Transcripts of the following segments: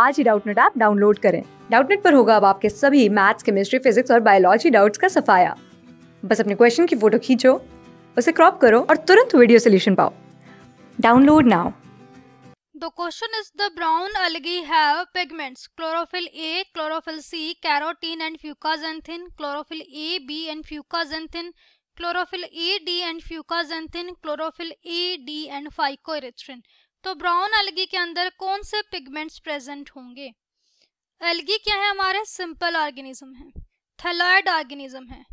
आज ही Doubtnut app download करें डाउटनेट पर होगा अब आपके सभी मैथ्स केमिस्ट्री फिजिक्स और बायोलॉजी डाउट्स का सफाया बस अपने क्वेश्चन की फोटो खींचो उसे क्रॉप करो और तुरंत वीडियो सोल्यूशन पाओ download now The question is the brown algae have pigments chlorophyll A, chlorophyll C, carotene and fucosanthin, chlorophyll A, B and fucosanthin, chlorophyll A, D and fucosanthin, chlorophyll A, D and phycoerythrin. तो brown algae के अंदर कौन से pigments present होंगे algae क्या है हमारे simple organism है थैलॉयड ऑर्गेनिज्म है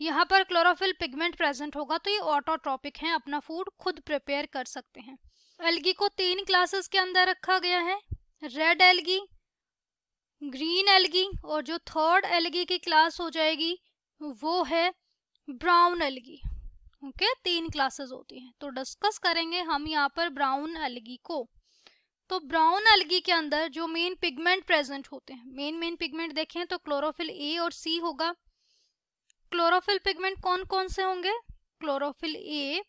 यहाँ पर क्लोरोफिल पिगमेंट प्रेजेंट होगा तो ये ऑटोट्रॉपिक हैं अपना फूड खुद प्रिपेयर कर सकते हैं एल्गी को तीन क्लासेस के अंदर रखा गया है रेड एल्गी ग्रीन एल्गी और जो थर्ड एल्गी की क्लास हो जाएगी वो है ब्राउन एल्गी ओके तीन क्लासेस होती हैं तो डिस्कस करेंगे हम यहाँ पर ब्राउन एलगी को तो ब्राउन एलगी के अंदर जो मेन पिगमेंट प्रेजेंट होते हैं मेन मेन पिगमेंट देखें तो क्लोरोफिल ए और सी होगा क्लोरोफिल पिगमेंट कौन कौन से होंगे क्लोरोफिल ए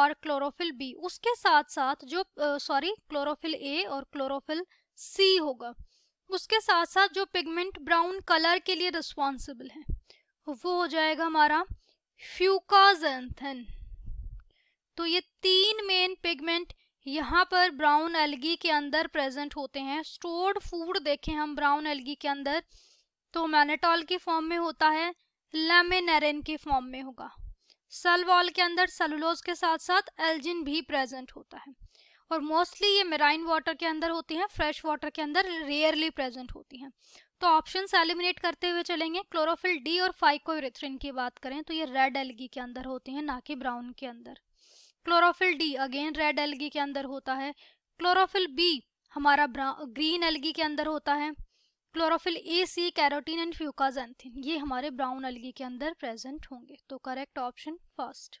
और क्लोरोफिल बी उसके साथ साथ जो सॉरी क्लोरोफिल ए और क्लोरोफिल सी होगा उसके साथ साथ जो पिगमेंट ब्राउन कलर के लिए रिस्पॉन्सिबल है वो हो जाएगा हमारा फ्यूकाजेंथन तो ये तीन मेन पिगमेंट यहाँ पर ब्राउन एलगी के अंदर प्रेजेंट होते हैं स्टोर्ड फूड देखें हम ब्राउन एलगी के अंदर तो मैनेटॉल के फॉर्म में होता है लेमेनरिन के फॉर्म में होगा सेल वॉल के अंदर सेलुलोज के साथ साथ एल्जिन भी प्रेजेंट होता है और मोस्टली ये मेराइन वाटर के अंदर होती हैं फ्रेश वाटर के अंदर रेयरली प्रेजेंट होती हैं तो ऑप्शन एलिमिनेट करते हुए चलेंगे क्लोरोफिल डी और फाइकोरिथ्रिन की बात करें तो ये रेड एलगी के अंदर होती हैं ना कि ब्राउन के अंदर chlorophyll D again red algae के अंदर होता है क्लोरोफिल बी हमारा ग्रीन एलगी के अंदर होता है chlorophyll A C carotene and fucoxanthin ये हमारे ब्राउन एलगी के अंदर प्रेजेंट होंगे तो करेक्ट ऑप्शन फर्स्ट